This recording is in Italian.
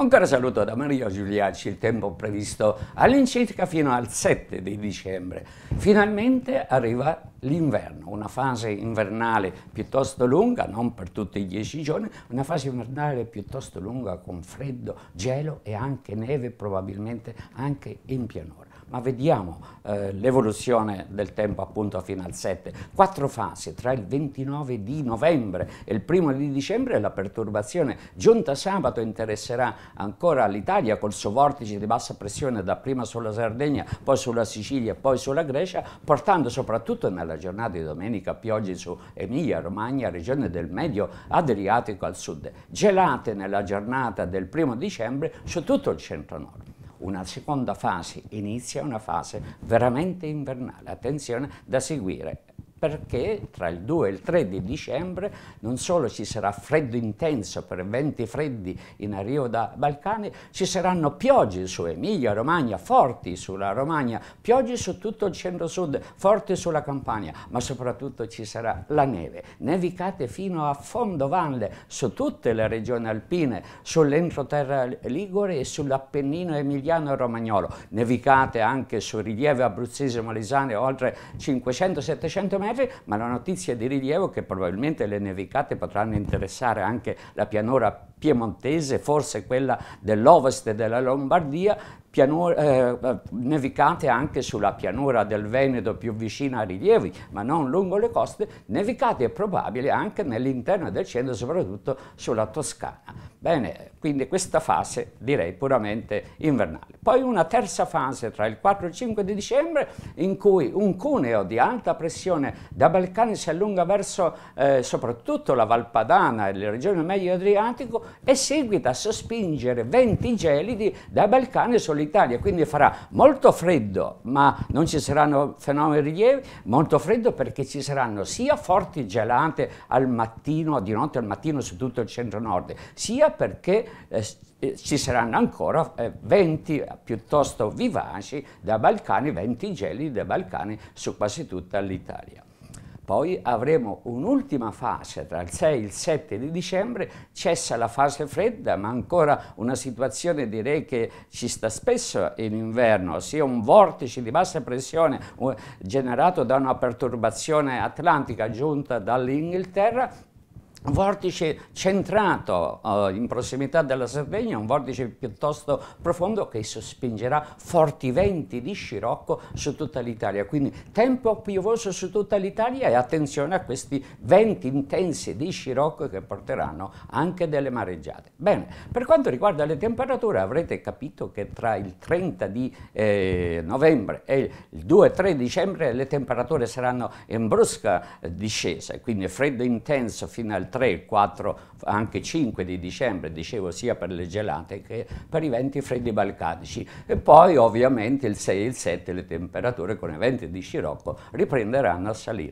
Un caro saluto da Mario Giuliacci, il tempo previsto all'incirca fino al 7 di dicembre. Finalmente arriva l'inverno, una fase invernale piuttosto lunga, non per tutti i dieci giorni, una fase invernale piuttosto lunga con freddo, gelo e anche neve probabilmente anche in pianura ma vediamo eh, l'evoluzione del tempo appunto fino al 7. Quattro fasi tra il 29 di novembre e il 1 di dicembre la perturbazione giunta sabato interesserà ancora l'Italia col suo vortice di bassa pressione dapprima sulla Sardegna, poi sulla Sicilia, e poi sulla Grecia, portando soprattutto nella giornata di domenica piogge su Emilia, Romagna, regione del Medio Adriatico al sud, gelate nella giornata del 1 dicembre su tutto il centro-nord una seconda fase, inizia una fase veramente invernale, attenzione da seguire perché tra il 2 e il 3 di dicembre non solo ci sarà freddo intenso per venti freddi in arrivo da Balcani, ci saranno piogge su Emilia, Romagna, forti sulla Romagna, piogge su tutto il centro-sud, forti sulla Campania, ma soprattutto ci sarà la neve, nevicate fino a fondo valle su tutte le regioni alpine, sull'entroterra Ligure e sull'Appennino emiliano-romagnolo, nevicate anche su rilievi abruzzese-malesane oltre 500-700 metri, emergere, ma la notizia di rilievo è che probabilmente le nevicate potranno interessare anche la pianura piemontese, forse quella dell'ovest della Lombardia, pianura, eh, eh, nevicate anche sulla pianura del Veneto più vicina a rilievi, ma non lungo le coste, nevicate probabili anche nell'interno del centro, soprattutto sulla Toscana. Bene, quindi questa fase direi puramente invernale. Poi una terza fase tra il 4 e il 5 di dicembre in cui un cuneo di alta pressione da Balcani si allunga verso eh, soprattutto la Valpadana e le regioni medio adriatico e seguita a sospingere venti gelidi da Balcani sulle l'Italia, quindi farà molto freddo, ma non ci saranno fenomeni rilievi, molto freddo perché ci saranno sia forti gelate al mattino, di notte al mattino su tutto il centro-nord, sia perché eh, eh ci saranno ancora eh, venti eh, piuttosto vivaci da Balcani, venti geli da Balcani su quasi tutta l'Italia. Poi avremo un'ultima fase tra il 6 e il 7 di dicembre, cessa la fase fredda, ma ancora una situazione direi che ci sta spesso in inverno, sia un vortice di bassa pressione eh, generato da una perturbazione atlantica giunta dall'Inghilterra, vortice centrato eh, in prossimità della Sardegna, un vortice piuttosto profondo che sospingerà forti venti di scirocco su tutta l'Italia. Quindi tempo piovoso su tutta l'Italia e attenzione a questi venti intensi di scirocco che porteranno anche delle mareggiate. Bene, per quanto riguarda le temperature avrete capito che tra il 30 di eh, novembre e il 2-3 dicembre le temperature saranno in brusca discesa, quindi freddo intenso fino al 3, 4, anche 5 di dicembre, dicevo sia per le gelate che per i venti freddi balcanici. E poi ovviamente il 6 e il 7 le temperature con i venti di scirocco riprenderanno a salire.